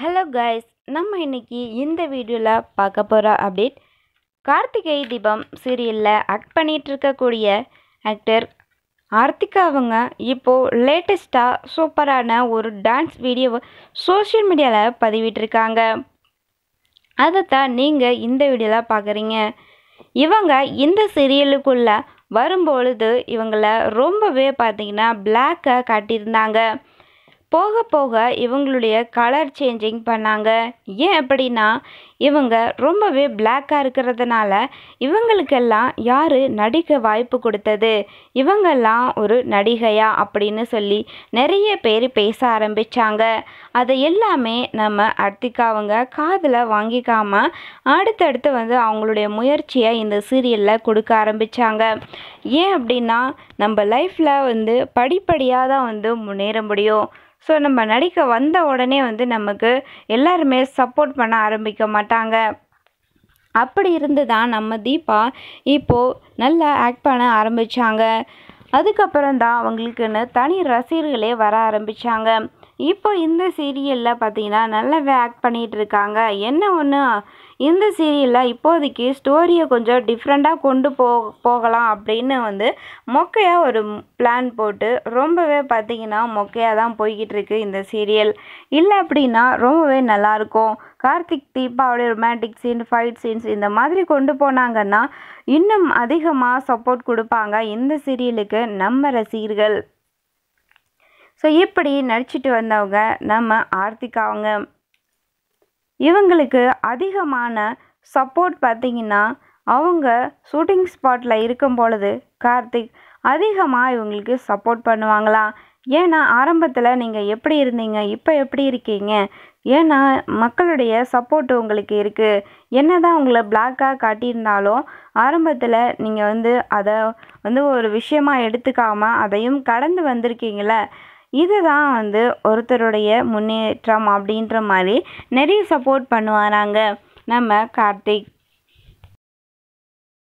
hello guys நம்ம இன்றைக்கி இந்த வீடியோவில் பார்க்க போகிற அப்டேட் கார்த்திகை தீபம் சீரியலில் ஆக்ட் பண்ணிகிட்ருக்கக்கூடிய ஆக்டர் ஆர்த்திகா அவங்க இப்போது லேட்டஸ்ட்டாக சூப்பரான ஒரு டான்ஸ் வீடியோவை சோஷியல் மீடியாவில் பதிவிட்டிருக்காங்க அதைத்தான் நீங்கள் இந்த வீடியோவில் பார்க்குறீங்க இவங்க இந்த சீரியலுக்குள்ளே வரும்பொழுது இவங்களை ரொம்பவே பார்த்திங்கன்னா பிளாக்கை காட்டியிருந்தாங்க போக போக இவங்களுடைய கலர் சேஞ்சிங் பண்ணாங்க ஏன் அப்படின்னா இவங்க ரொம்பவே பிளாக்காக இருக்கிறதுனால இவங்களுக்கெல்லாம் யார் நடிக்க வாய்ப்பு கொடுத்தது இவங்கெல்லாம் ஒரு நடிகையா அப்படின்னு சொல்லி நிறைய பேர் பேச ஆரம்பித்தாங்க அதை எல்லாமே நம்ம அர்த்திகாவங்க காதில் வாங்கிக்காம அடுத்தடுத்து வந்து அவங்களுடைய முயற்சியை இந்த சீரியலில் கொடுக்க ஆரம்பித்தாங்க ஏன் அப்படின்னா நம்ம லைஃப்பில் வந்து படிப்படியாக தான் வந்து முன்னேற முடியும் ஸோ நம்ம நடிக்க வந்த உடனே வந்து நமக்கு எல்லாருமே சப்போர்ட் பண்ண ஆரம்பிக்க மாட்டோம் மாட்டாங்க அப்படி இருந்து தான் நம்ம தீபா இப்போது நல்லா ஆக்ட் பண்ண ஆரம்பித்தாங்க அதுக்கப்புறம் தான் அவங்களுக்குன்னு தனி ரசிகர்களே வர ஆரம்பித்தாங்க இப்போ இந்த சீரியலில் பார்த்தீங்கன்னா நல்லாவே ஆக்ட் பண்ணிகிட்டு இருக்காங்க என்ன ஒன்று இந்த சீரியலில் இப்போதைக்கு ஸ்டோரியை கொஞ்சம் டிஃப்ரெண்ட்டாக கொண்டு போ போகலாம் அப்படின்னு வந்து மொக்கையாக ஒரு பிளான் போட்டு ரொம்பவே பார்த்திங்கன்னா மொக்கையாக தான் போய்கிட்டு இருக்குது இந்த சீரியல் இல்லை அப்படின்னா ரொம்பவே நல்லாயிருக்கும் Karthik Deepavali romantic scene fight scenes இந்த மாதிரி கொண்டு போனாங்கன்னா இன்னும் அதிகமாக சப்போர்ட் கொடுப்பாங்க இந்த சீரியலுக்கு நம்ம ரசிகர்கள் ஸோ இப்படி நடிச்சிட்டு வந்தவங்க நம்ம ஆர்த்திகா அவங்க இவங்களுக்கு அதிகமான சப்போர்ட் பார்த்திங்கன்னா அவங்க ஷூட்டிங் ஸ்பாட்டில் இருக்கும் பொழுது கார்த்திக் அதிகமாக இவங்களுக்கு சப்போர்ட் பண்ணுவாங்களாம் ஏன்னா ஆரம்பத்தில் நீங்கள் எப்படி இருந்தீங்க இப்போ எப்படி இருக்கீங்க ஏன்னா மக்களுடைய சப்போர்ட் உங்களுக்கு இருக்குது என்ன தான் உங்களை பிளாக்காக காட்டியிருந்தாலும் ஆரம்பத்தில் நீங்கள் வந்து அதை வந்து ஒரு விஷயமாக எடுத்துக்காமல் அதையும் கடந்து வந்திருக்கீங்கள இதுதான் வந்து ஒருத்தருடைய முன்னேற்றம் அப்படின்ற மாதிரி நிறைய சப்போர்ட் பண்ணுவாராங்க நம்ம கார்த்திக்